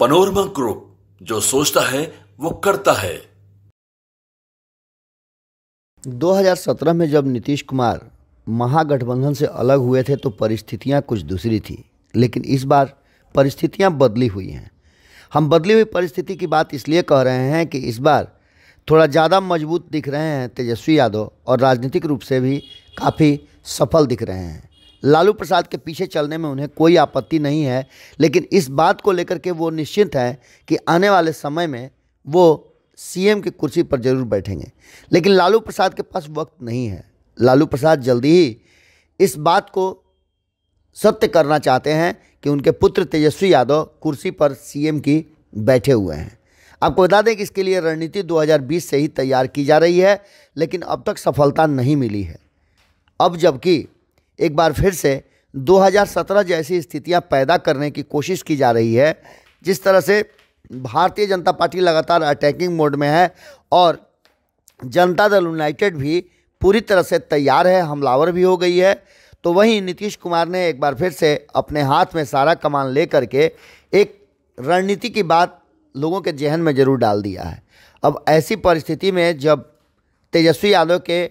panorama group जो सोचता है वो करता है 2017 में जब नीतीश कुमार महागठबंधन से अलग हुए थे तो परिस्थितियां कुछ दूसरी थी लेकिन इस बार परिस्थितियां बदली हुई हैं हम बदली हुई परिस्थिति की बात इसलिए कह रहे हैं कि इस बार थोड़ा ज़्यादा मजबूत दिख रहे हैं तेजस्वी यादव और राजनीतिक रूप से भी काफ़ी सफल दिख रहे हैं लालू प्रसाद के पीछे चलने में उन्हें कोई आपत्ति नहीं है लेकिन इस बात को लेकर के वो निश्चिंत हैं कि आने वाले समय में वो सीएम की कुर्सी पर जरूर बैठेंगे लेकिन लालू प्रसाद के पास वक्त नहीं है लालू प्रसाद जल्दी ही इस बात को सत्य करना चाहते हैं कि उनके पुत्र तेजस्वी यादव कुर्सी पर सीएम की बैठे हुए हैं आपको बता दें कि इसके लिए रणनीति 2020 से ही तैयार की जा रही है लेकिन अब तक सफलता नहीं मिली है अब जबकि एक बार फिर से 2017 जैसी स्थितियां पैदा करने की कोशिश की जा रही है जिस तरह से भारतीय जनता पार्टी लगातार अटैकिंग मोड में है और जनता दल यूनाइटेड भी पूरी तरह से तैयार है हमलावर भी हो गई है तो वहीं नीतीश कुमार ने एक बार फिर से अपने हाथ में सारा कमान ले करके एक रणनीति की बात लोगों के जहन में जरूर डाल दिया है अब ऐसी परिस्थिति में जब तेजस्वी यादव के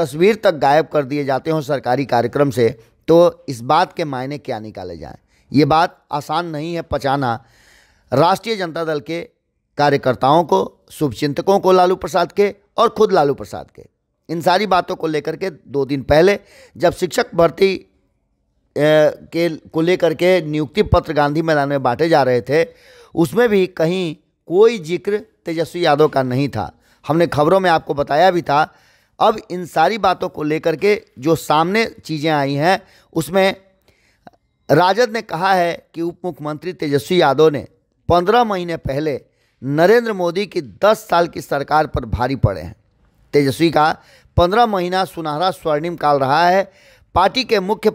तस्वीर तक गायब कर दिए जाते हों सरकारी कार्यक्रम से तो इस बात के मायने क्या निकाले जाएं ये बात आसान नहीं है पचाना राष्ट्रीय जनता दल के कार्यकर्ताओं को शुभचिंतकों को लालू प्रसाद के और खुद लालू प्रसाद के इन सारी बातों को लेकर के दो दिन पहले जब शिक्षक भर्ती के को लेकर के नियुक्ति पत्र गांधी मैदान में बांटे जा रहे थे उसमें भी कहीं कोई जिक्र तेजस्वी यादव का नहीं था हमने खबरों में आपको बताया भी था अब इन सारी बातों को लेकर के जो सामने चीज़ें आई हैं उसमें राजद ने कहा है कि उप मुख्यमंत्री तेजस्वी यादव ने पंद्रह महीने पहले नरेंद्र मोदी की दस साल की सरकार पर भारी पड़े हैं तेजस्वी का पंद्रह महीना सुनहरा स्वर्णिम काल रहा है पार्टी के मुख्य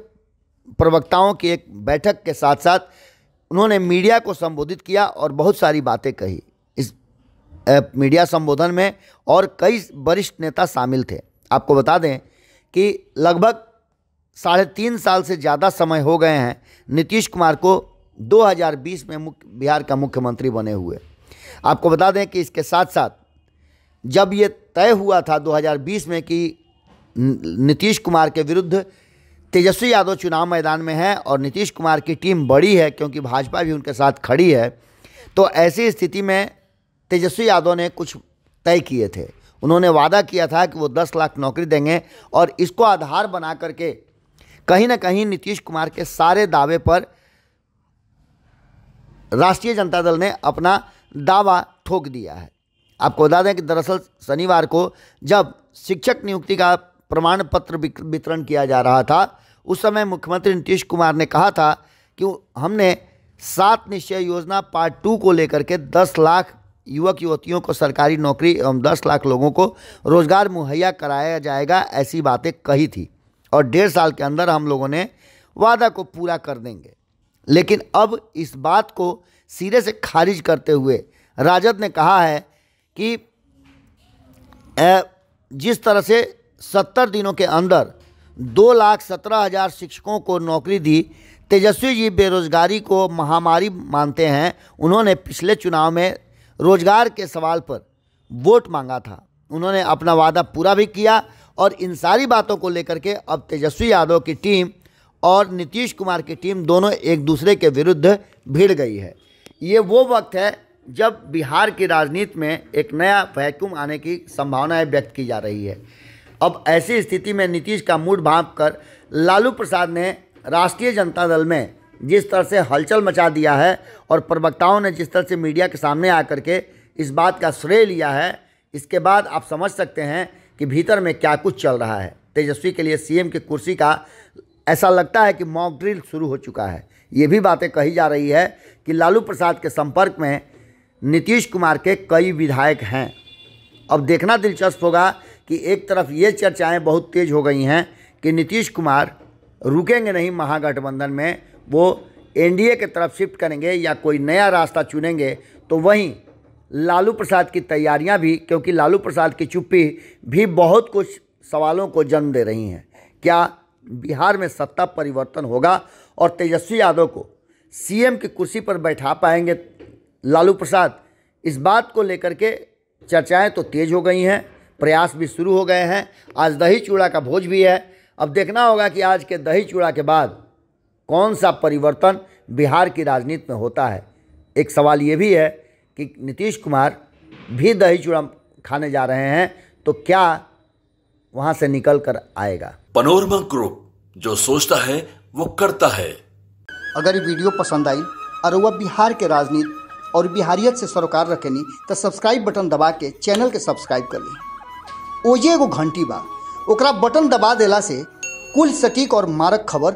प्रवक्ताओं की एक बैठक के साथ साथ उन्होंने मीडिया को संबोधित किया और बहुत सारी बातें कही मीडिया संबोधन में और कई वरिष्ठ नेता शामिल थे आपको बता दें कि लगभग साढ़े तीन साल से ज़्यादा समय हो गए हैं नीतीश कुमार को 2020 में मुख्य बिहार का मुख्यमंत्री बने हुए आपको बता दें कि इसके साथ साथ जब ये तय हुआ था 2020 में कि नीतीश कुमार के विरुद्ध तेजस्वी यादव चुनाव मैदान में हैं और नीतीश कुमार की टीम बड़ी है क्योंकि भाजपा भी उनके साथ खड़ी है तो ऐसी स्थिति में तेजस्वी यादव ने कुछ तय किए थे उन्होंने वादा किया था कि वो दस लाख नौकरी देंगे और इसको आधार बना करके कहीं ना कहीं नीतीश कुमार के सारे दावे पर राष्ट्रीय जनता दल ने अपना दावा ठोक दिया है आपको बता दें कि दरअसल शनिवार को जब शिक्षक नियुक्ति का प्रमाण पत्र वितरण किया जा रहा था उस समय मुख्यमंत्री नीतीश कुमार ने कहा था कि हमने सात निश्चय योजना पार्ट टू को लेकर के दस लाख युवक युवतियों को सरकारी नौकरी एवं दस लाख लोगों को रोजगार मुहैया कराया जाएगा ऐसी बातें कही थी और डेढ़ साल के अंदर हम लोगों ने वादा को पूरा कर देंगे लेकिन अब इस बात को सिरे से खारिज करते हुए राजद ने कहा है कि जिस तरह से सत्तर दिनों के अंदर दो लाख सत्रह हज़ार शिक्षकों को नौकरी दी तेजस्वी जी बेरोजगारी को महामारी मानते हैं उन्होंने पिछले चुनाव में रोजगार के सवाल पर वोट मांगा था उन्होंने अपना वादा पूरा भी किया और इन सारी बातों को लेकर के अब तेजस्वी यादव की टीम और नीतीश कुमार की टीम दोनों एक दूसरे के विरुद्ध भिड़ गई है ये वो वक्त है जब बिहार की राजनीति में एक नया वैक्यूम आने की संभावनाएं व्यक्त की जा रही है अब ऐसी स्थिति में नीतीश का मूड भाप कर लालू प्रसाद ने राष्ट्रीय जनता दल में जिस तरह से हलचल मचा दिया है और प्रवक्ताओं ने जिस तरह से मीडिया के सामने आकर के इस बात का श्रेय लिया है इसके बाद आप समझ सकते हैं कि भीतर में क्या कुछ चल रहा है तेजस्वी के लिए सीएम की कुर्सी का ऐसा लगता है कि मॉक ड्रिल शुरू हो चुका है ये भी बातें कही जा रही है कि लालू प्रसाद के संपर्क में नीतीश कुमार के कई विधायक हैं अब देखना दिलचस्प होगा कि एक तरफ ये चर्चाएँ बहुत तेज़ हो गई हैं कि नीतीश कुमार रुकेंगे नहीं महागठबंधन में वो एनडीए के तरफ शिफ्ट करेंगे या कोई नया रास्ता चुनेंगे तो वहीं लालू प्रसाद की तैयारियां भी क्योंकि लालू प्रसाद की चुप्पी भी बहुत कुछ सवालों को जन्म दे रही हैं क्या बिहार में सत्ता परिवर्तन होगा और तेजस्वी यादव को सीएम की कुर्सी पर बैठा पाएंगे लालू प्रसाद इस बात को लेकर के चर्चाएं तो तेज़ हो गई हैं प्रयास भी शुरू हो गए हैं आज दही चूड़ा का भोज भी है अब देखना होगा कि आज के दही चूड़ा के बाद कौन सा परिवर्तन बिहार की राजनीति में होता है एक सवाल ये भी है कि नीतीश कुमार भी दही चूड़ा खाने जा रहे हैं तो क्या वहां से निकल कर आएगा पनोरमा ग्रुप जो सोचता है वो करता है अगर ये वीडियो पसंद आई और वह बिहार के राजनीति और बिहारियत से सरोकार रखेनी तो सब्सक्राइब बटन दबा के चैनल के सब्सक्राइब कर ली ओजे एगो घंटी बा ओकरा बटन दबा देला से कुल सटीक और मारक खबर